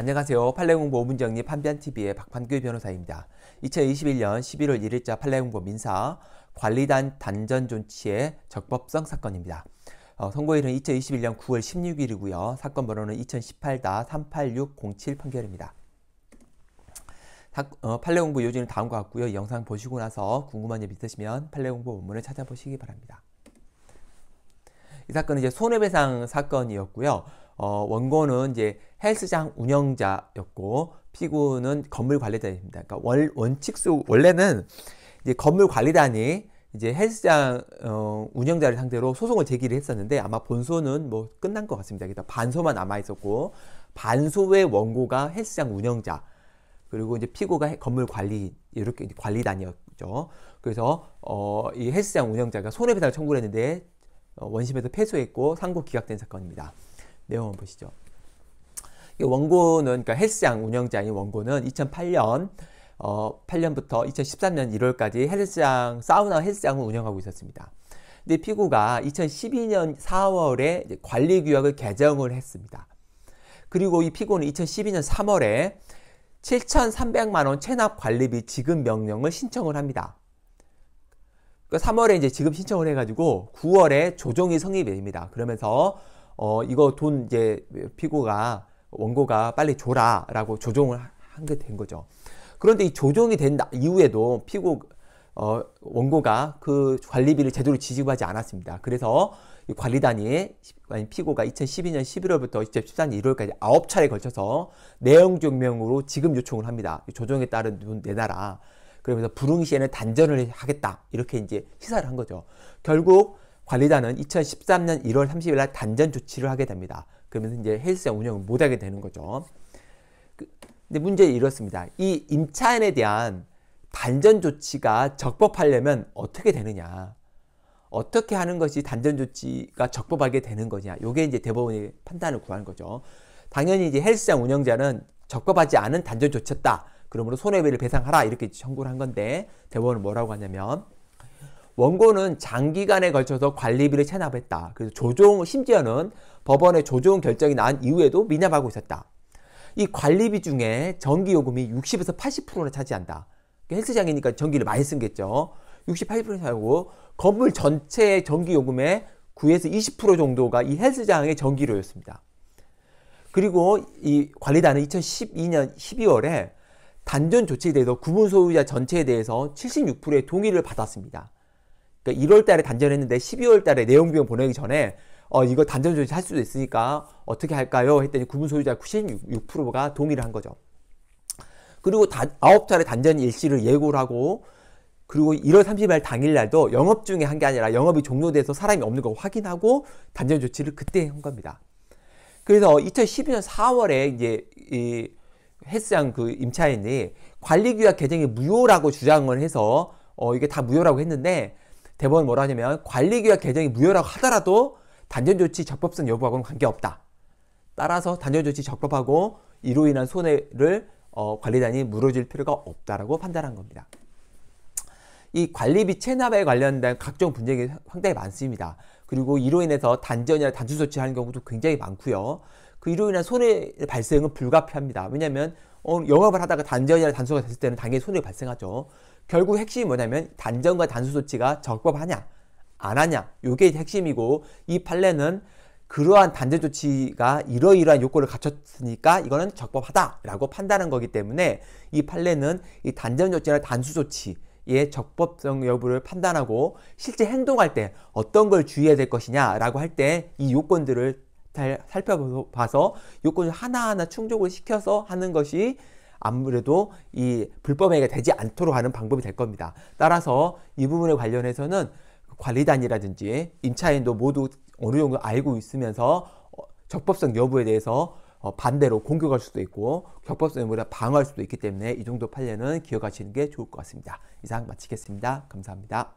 안녕하세요. 판례공보 문정리 판변TV의 박판규 변호사입니다. 2021년 11월 1일자 판례공보 민사 관리단 단전 존치의 적법성 사건입니다. 어, 선고일은 2021년 9월 16일이고요. 사건 번호는 2018-38607 판결입니다. 어, 판례공부 요지는 다음과 같고요. 영상 보시고 나서 궁금한 점 있으시면 판례공부 문을 찾아보시기 바랍니다. 이 사건은 이제 손해배상 사건이었고요. 어, 원고는 이제 헬스장 운영자였고 피고는 건물 관리자입니다. 그러니까 월, 원칙수 원래는 이제 건물 관리단이 이제 헬스장 어, 운영자를 상대로 소송을 제기를 했었는데 아마 본소는 뭐 끝난 것 같습니다. 일단 반소만 남아 있었고 반소의 원고가 헬스장 운영자 그리고 이제 피고가 건물 관리 이렇게 관리단이었죠. 그래서 어, 이 헬스장 운영자가 손해배상 청구를 했는데 어, 원심에서 패소했고 상고 기각된 사건입니다. 내용을 보시죠. 이 원고는 그러니까 헬스장 운영자인 원고는 2008년 어, 8년부터 2013년 1월까지 헬스장 사우나 헬스장을 운영하고 있었습니다. 근데 피고가 2012년 4월에 관리 규약을 개정을 했습니다. 그리고 이 피고는 2012년 3월에 7,300만 원 체납 관리비 지급 명령을 신청을 합니다. 그러니까 3월에 이제 지급 신청을 해가지고 9월에 조정이 성립 됩니다. 그러면서 어, 이거 돈 이제 피고가 원고가 빨리 줘라라고 조정을 한 게 된 거죠. 그런데 이 조정이 된 이후에도 피고 어, 원고가 그 관리비를 제대로 지급하지 않았습니다. 그래서 이 관리단이 피고가 2012년 11월부터 2014년 1월까지 9차례 걸쳐서 내용 증명으로 지금 요청을 합니다. 조정에 따른 돈 내놔라. 그러면서 불응시에는 단전을 하겠다. 이렇게 이제 시사를 한 거죠. 결국 관리자는 2013년 1월 30일 날 단전 조치를 하게 됩니다. 그러면서 이제 헬스장 운영을 못하게 되는 거죠. 그, 근데 문제는 이렇습니다. 이 임차인에 대한 단전 조치가 적법하려면 어떻게 되느냐. 어떻게 하는 것이 단전 조치가 적법하게 되는 거냐. 요게 이제 대법원이 판단을 구한 거죠. 당연히 이제 헬스장 운영자는 적법하지 않은 단전 조치였다. 그러므로 손해배를 배상하라. 이렇게 청구를 한 건데, 대법원은 뭐라고 하냐면, 원고는 장기간에 걸쳐서 관리비를 체납했다. 그래서 조종, 심지어는 법원의 조종 결정이 난 이후에도 미납하고 있었다. 이 관리비 중에 전기요금이 60에서 8 0를 차지한다. 그러니까 헬스장이니까 전기를 많이 쓴겠죠. 60, 80% 차고 건물 전체의 전기요금의 9에서 20% 정도가 이 헬스장의 전기료였습니다. 그리고 이 관리단은 2012년 12월에 단전 조치에 대해서 구분 소유자 전체에 대해서 76%의 동의를 받았습니다. 그러니까 1월 달에 단전했는데 12월 달에 내용 비용 보내기 전에 어, 이거 단전 조치 할 수도 있으니까 어떻게 할까요? 했더니 구분 소유자 96%가 동의를 한 거죠. 그리고 다, 9차례 단전 일시를 예고를 하고 그리고 1월 30일 당일날도 영업 중에 한 게 아니라 영업이 종료돼서 사람이 없는 걸 확인하고 단전 조치를 그때 한 겁니다. 그래서 2012년 4월에 이제 이 헬스장 그 임차인이 관리규약 개정이 무효라고 주장을 해서 어 이게 다 무효라고 했는데 대법원 뭐라 하냐면 관리규약 개정이 무효라고 하더라도 단전조치 적법성 여부하고는 관계없다. 따라서 단전조치 적법하고 이로 인한 손해를 어, 관리단이 물어질 필요가 없다라고 판단한 겁니다. 이 관리비 체납에 관련된 각종 분쟁이 상당히 많습니다. 그리고 이로 인해서 단전이나 단축 조치하는 경우도 굉장히 많고요. 그 이로 인한 손해 발생은 불가피합니다. 왜냐하면 어, 영업을 하다가 단전이나 단수가 됐을 때는 당연히 손해가 발생하죠. 결국 핵심이 뭐냐면 단정과 단수 조치가 적법하냐 안 하냐 요게 핵심이고 이 판례는 그러한 단전 조치가 이러이러한 요건을 갖췄으니까 이거는 적법하다라고 판단한 거기 때문에 이 판례는 이 단전 조치나 단수 조치의 적법성 여부를 판단하고 실제 행동할 때 어떤 걸 주의해야 될 것이냐라고 할 때 이 요건들을 잘 살펴봐서 요건을 하나하나 충족을 시켜서 하는 것이 아무래도 이 불법행위가 되지 않도록 하는 방법이 될 겁니다. 따라서 이 부분에 관련해서는 관리단이라든지 임차인도 모두 어느 정도 알고 있으면서 어, 적법성 여부에 대해서 어, 반대로 공격할 수도 있고 적법성 여부를 방어할 수도 있기 때문에 이 정도 판례는 기억하시는 게 좋을 것 같습니다. 이상 마치겠습니다. 감사합니다.